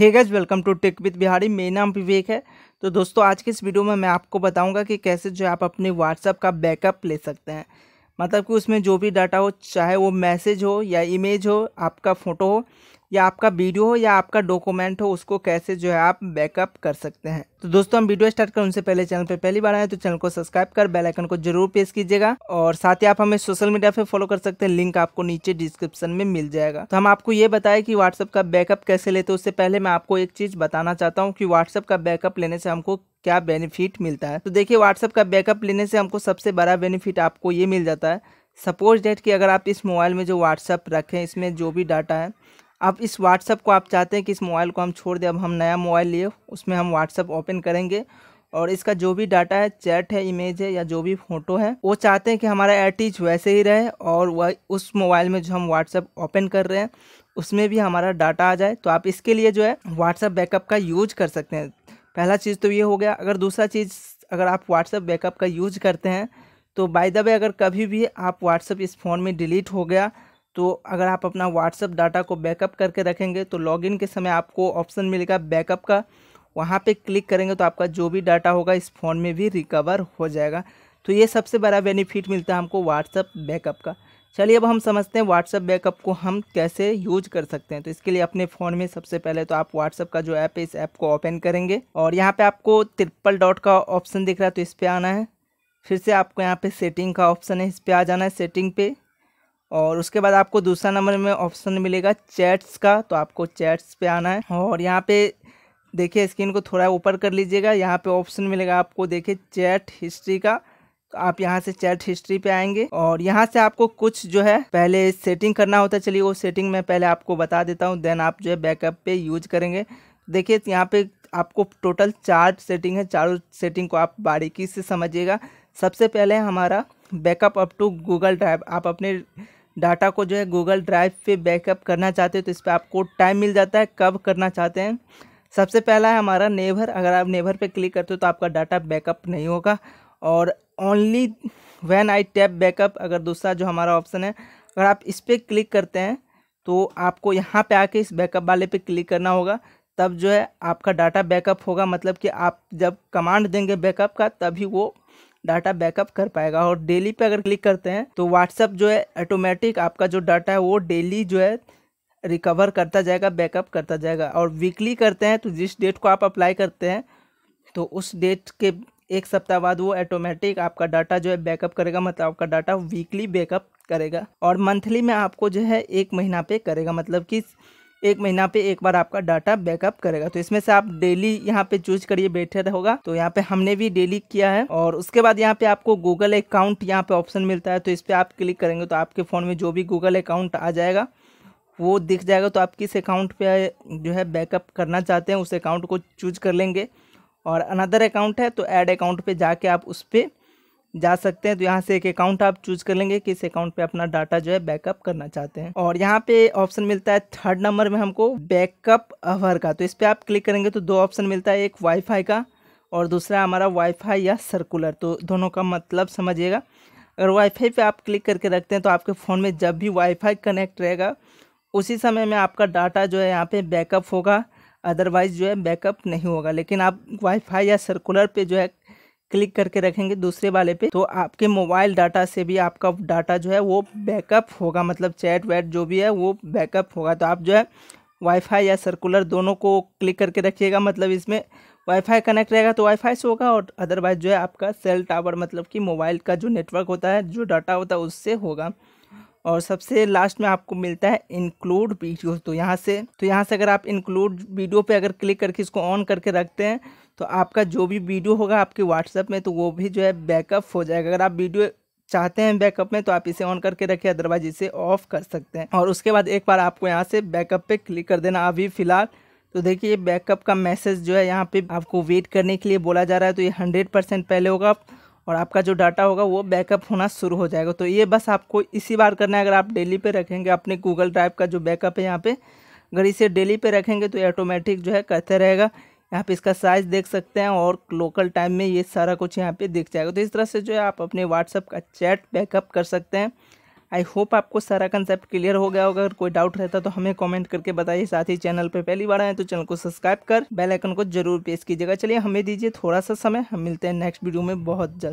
hey guys welcome to tech with Bihari मेरा नाम विवेक है तो दोस्तों आज के इस वीडियो में मैं आपको बताऊंगा कि कैसे जो आप अपने व्हाट्सअप का बैकअप ले सकते हैं मतलब कि उसमें जो भी डाटा हो चाहे वो मैसेज हो या इमेज हो आपका फ़ोटो हो या आपका वीडियो हो या आपका डॉक्यूमेंट हो उसको कैसे जो है आप बैकअप कर सकते हैं तो दोस्तों हम वीडियो स्टार्ट करें उनसे पहले चैनल पर पहली बार आए तो चैनल को सब्सक्राइब कर बेल आइकन को जरूर प्रेस कीजिएगा और साथ ही आप हमें सोशल मीडिया पे फॉलो कर सकते हैं लिंक आपको नीचे डिस्क्रिप्शन में मिल जाएगा तो हम आपको ये बताएं कि व्हाट्सअप का बैकअप कैसे लेते उससे पहले मैं आपको एक चीज़ बताना चाहता हूँ कि व्हाट्सअप का बैकअप लेने से हमको क्या बेनिफिट मिलता है तो देखिए व्हाट्सअप का बैकअप लेने से हमको सबसे बड़ा बेनिफिट आपको ये मिल जाता है सपोज डेट कि अगर आप इस मोबाइल में जो व्हाट्सअप रखें इसमें जो भी डाटा है अब इस व्हाट्सअप को आप चाहते हैं कि इस मोबाइल को हम छोड़ दें अब हम नया मोबाइल लिए उसमें हम व्हाट्सअप ओपन करेंगे और इसका जो भी डाटा है चैट है इमेज है या जो भी फ़ोटो है वो चाहते हैं कि हमारा एटीच वैसे ही रहे और वह उस मोबाइल में जो हम व्हाट्सअप ओपन कर रहे हैं उसमें भी हमारा डाटा आ जाए तो आप इसके लिए जो है व्हाट्सअप बैकअप का यूज कर सकते हैं पहला चीज़ तो ये हो गया अगर दूसरा चीज़ अगर आप व्हाट्सअप बैकअप का यूज करते हैं तो बाय द वे अगर कभी भी आप व्हाट्सअप इस फ़ोन में डिलीट हो गया तो अगर आप अपना व्हाट्सअप डाटा को बैकअप करके रखेंगे तो लॉगिन के समय आपको ऑप्शन मिलेगा बैकअप का वहाँ पे क्लिक करेंगे तो आपका जो भी डाटा होगा इस फ़ोन में भी रिकवर हो जाएगा तो ये सबसे बड़ा बेनिफिट मिलता है हमको व्हाट्सअप बैकअप का चलिए अब हम समझते हैं व्हाट्सअप बैकअप को हम कैसे यूज कर सकते हैं तो इसके लिए अपने फ़ोन में सबसे पहले तो आप व्हाट्सअप का जो ऐप है इस ऐप को ओपन करेंगे और यहाँ पे आपको ट्रिपल डॉट का ऑप्शन दिख रहा है तो इस पर आना है फिर से आपको यहाँ पे सेटिंग का ऑप्शन है इस पर आ जाना है सेटिंग पे और उसके बाद आपको दूसरा नंबर में ऑप्शन मिलेगा चैट्स का तो आपको चैट्स पे आना है और यहाँ पे देखिए स्क्रीन को थोड़ा ऊपर कर लीजिएगा यहाँ पे ऑप्शन मिलेगा आपको देखिए चैट हिस्ट्री का तो आप यहाँ से चैट हिस्ट्री पे आएंगे और यहाँ से आपको कुछ जो है पहले सेटिंग करना होता है चलिए वो सेटिंग मैं पहले आपको बता देता हूँ देन आप जो है बैकअप पे यूज करेंगे देखिए यहाँ पे आपको टोटल चार सेटिंग है चारों सेटिंग को आप बारीकी से समझिएगा सबसे पहले हमारा backup up to Google drive आप अपने डाटा को जो है गूगल ड्राइव पे बैकअप करना चाहते हो तो इस पर आपको टाइम मिल जाता है कब करना चाहते हैं सबसे पहला है हमारा नेवर अगर आप नेवर पे क्लिक करते हो तो आपका डाटा बैकअप नहीं होगा और only when I tap backup अगर दूसरा जो हमारा ऑप्शन है अगर आप इस पर क्लिक करते हैं तो आपको यहाँ पर आके इस बैकअप वाले पर क्लिक करना होगा तब जो है आपका डाटा बैकअप होगा मतलब कि आप जब कमांड देंगे बैकअप का तभी वो डाटा बैकअप कर पाएगा और डेली पे अगर क्लिक करते हैं तो व्हाट्सअप जो है ऑटोमेटिक आपका जो डाटा है वो डेली जो है रिकवर करता जाएगा बैकअप करता जाएगा और वीकली करते हैं तो जिस डेट को आप अप्लाई करते हैं तो उस डेट के एक सप्ताह बाद वो ऑटोमेटिक आपका डाटा जो है बैकअप करेगा मतलब आपका डाटा वीकली बैकअप करेगा और मंथली में आपको जो है एक महीना पे करेगा मतलब कि एक महीना पे एक बार आपका डाटा बैकअप करेगा तो इसमें से आप डेली यहाँ पे चूज करिए बैठे होगा तो यहाँ पे हमने भी डेली किया है और उसके बाद यहाँ पे आपको गूगल अकाउंट यहाँ पे ऑप्शन मिलता है तो इस पर आप क्लिक करेंगे तो आपके फ़ोन में जो भी गूगल अकाउंट आ जाएगा वो दिख जाएगा तो आप किस अकाउंट पे जो है बैकअप करना चाहते हैं उस अकाउंट को चूज कर लेंगे और अनदर अकाउंट है तो ऐड अकाउंट पे जाके आप उस पर जा सकते हैं तो यहाँ से एक अकाउंट आप चूज कर लेंगे कि इस अकाउंट पे अपना डाटा जो है बैकअप करना चाहते हैं और यहाँ पे ऑप्शन मिलता है थर्ड नंबर में हमको बैकअप अवर का तो इस पर आप क्लिक करेंगे तो दो ऑप्शन मिलता है एक वाईफाई का और दूसरा हमारा वाईफाई या सर्कुलर तो दोनों का मतलब समझिएगा अगर वाईफाई पे आप क्लिक करके रखते हैं तो आपके फ़ोन में जब भी वाईफाई कनेक्ट रहेगा उसी समय में आपका डाटा जो है यहाँ पे बैकअप होगा अदरवाइज़ जो है बैकअप नहीं होगा लेकिन आप वाईफाई या सर्कुलर पे जो है क्लिक करके रखेंगे दूसरे वाले पे तो आपके मोबाइल डाटा से भी आपका डाटा जो है वो बैकअप होगा मतलब चैट वैट जो भी है वो बैकअप होगा तो आप जो है वाईफाई या सर्कुलर दोनों को क्लिक करके रखिएगा मतलब इसमें वाईफाई कनेक्ट रहेगा तो वाईफाई से होगा और अदरवाइज जो है आपका सेल टावर मतलब कि मोबाइल का जो नेटवर्क होता है जो डाटा होता है उससे होगा और सबसे लास्ट में आपको मिलता है इंक्लूड वीडियो तो यहाँ से तो यहाँ से अगर आप इंक्लूड वीडियो पे अगर क्लिक करके इसको ऑन करके रखते हैं तो आपका जो भी वीडियो होगा आपके व्हाट्सएप में तो वो भी जो है बैकअप हो जाएगा अगर आप वीडियो चाहते हैं बैकअप में तो आप इसे ऑन करके रखिए अदरवाइज इसे ऑफ कर सकते हैं और उसके बाद एक बार आपको यहाँ से बैकअप पे क्लिक कर देना अभी फिलहाल तो देखिए बैकअप का मैसेज जो है यहाँ पे आपको वेट करने के लिए बोला जा रहा है तो ये हंड्रेड परसेंट पहले होगा और आपका जो डाटा होगा वो बैकअप होना शुरू हो जाएगा तो ये बस आपको इसी बार करना है अगर आप डेली पे रखेंगे अपने गूगल ड्राइव का जो बैकअप है यहाँ पे अगर इसे डेली पे रखेंगे तो ऑटोमेटिक जो है करते रहेगा यहाँ पे इसका साइज़ देख सकते हैं और लोकल टाइम में ये सारा कुछ यहाँ पे दिख जाएगा तो इस तरह से जो है आप अपने व्हाट्सअप का चैट बैकअप कर सकते हैं आई होप आपको सारा कंसेप्ट क्लियर हो गया होगा अगर कोई डाउट रहता तो हमें कमेंट करके बताइए साथ ही चैनल पर पहली बार आए तो चैनल को सब्सक्राइब कर बेल आइकन को जरूर प्रेस कीजिएगा चलिए हमें दीजिए थोड़ा सा समय हम मिलते हैं नेक्स्ट वीडियो में बहुत जल्द